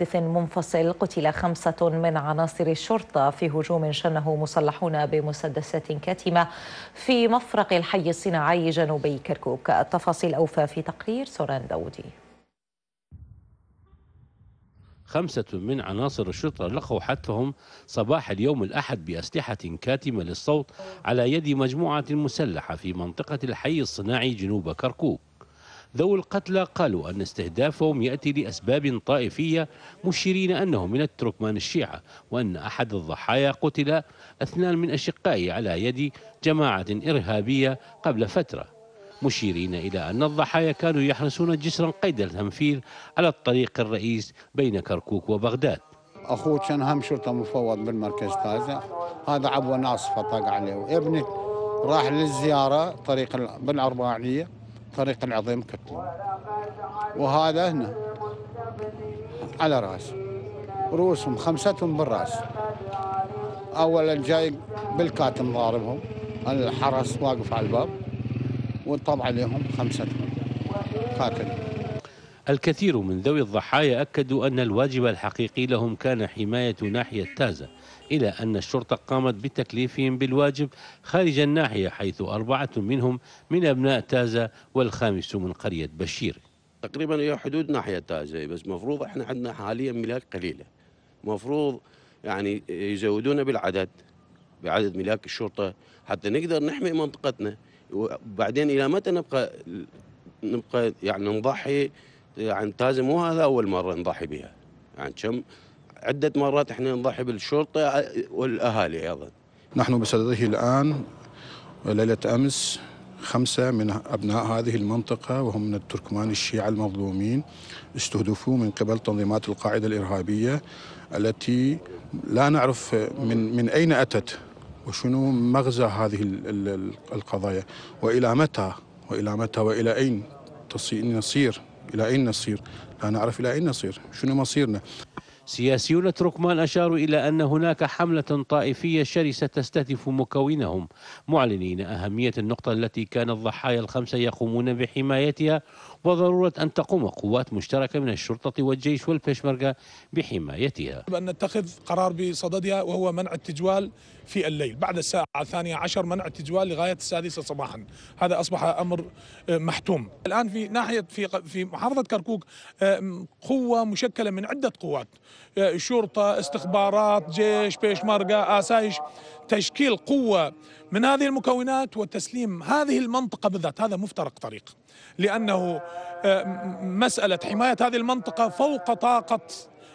حادث منفصل قتل خمسة من عناصر الشرطة في هجوم شنه مسلحون بمسدسات كاتمة في مفرق الحي الصناعي جنوبي كركوك التفاصيل أوفى في تقرير سوران داودي خمسة من عناصر الشرطة لقوا حتفهم صباح اليوم الأحد بأسلحة كاتمة للصوت على يد مجموعة مسلحة في منطقة الحي الصناعي جنوب كركوك ذوي القتلى قالوا أن استهدافهم يأتي لأسباب طائفية مشيرين أنه من التركمان الشيعة وأن أحد الضحايا قتل اثنان من أشقائه على يد جماعة إرهابية قبل فترة مشيرين إلى أن الضحايا كانوا يحرسون جسرا قيد التنفيذ على الطريق الرئيس بين كركوك وبغداد أخوه كان هم شرطة مفوض بالمركز تازع هذا عبوة ناصفة طاق عليه وابنه راح للزيارة طريق بالعرباعية طريق العظيم كتلو وهذا هنا على راس رؤوسهم خمستهم بالراس اولا جاي بالكاتم ضاربهم الحرس واقف على الباب وطبع عليهم خمستهم كاتم الكثير من ذوي الضحايا أكدوا أن الواجب الحقيقي لهم كان حماية ناحية تازة إلى أن الشرطة قامت بتكليفهم بالواجب خارج الناحية حيث أربعة منهم من أبناء تازة والخامس من قرية بشير تقريبا هي حدود ناحية تازة بس مفروض احنا عندنا حاليا ملاك قليلة مفروض يعني يزودونا بالعدد بعدد ملاك الشرطة حتى نقدر نحمي منطقتنا وبعدين إلى متى نبقى نبقى يعني نضحي يعني تازي مو هذا اول مره نضحي بها يعني كم عده مرات احنا نضحي بالشرطه والاهالي ايضا نحن بصدده الان ليله امس خمسة من أبناء هذه المنطقة وهم من التركمان الشيعة المظلومين استهدفوا من قبل تنظيمات القاعدة الإرهابية التي لا نعرف من من أين أتت وشنو مغزى هذه القضايا وإلى متى وإلى متى وإلى أين نصير إلى أين نصير لا نعرف إلى أين نصير شنو مصيرنا سياسيون تركمان أشاروا إلى أن هناك حملة طائفية شرسة تستهدف مكونهم معلنين أهمية النقطة التي كان الضحايا الخمسة يقومون بحمايتها وضرورة أن تقوم قوات مشتركة من الشرطة والجيش والبشمركة بحمايتها أن نتخذ قرار بصددها وهو منع التجوال في الليل بعد الساعة الثانية عشر منع التجوال لغاية السادسة صباحا هذا أصبح أمر آه، محتوم الآن في ناحية في في محافظة كركوك آه، قوة مشكلة من عدة قوات آه، شرطة استخبارات جيش بيشمركة آسايش تشكيل قوة من هذه المكونات وتسليم هذه المنطقة بالذات هذا مفترق طريق لأنه آه، مسألة حماية هذه المنطقة فوق طاقة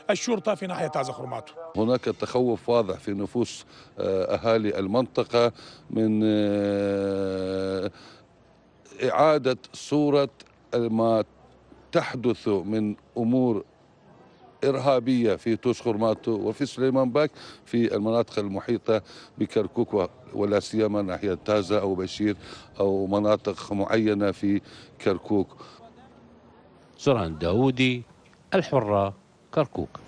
الشرطه في ناحيه تازه خرماته. هناك تخوف واضح في نفوس آه، اهالي المنطقه من آه، اعاده صوره ما تحدث من امور إرهابية في توس خرماتو وفي سليمان باك في المناطق المحيطة بكركوك ولا سيما ناحية تازة أو بشير أو مناطق معينة في كركوك سرعان داودي الحرة كركوك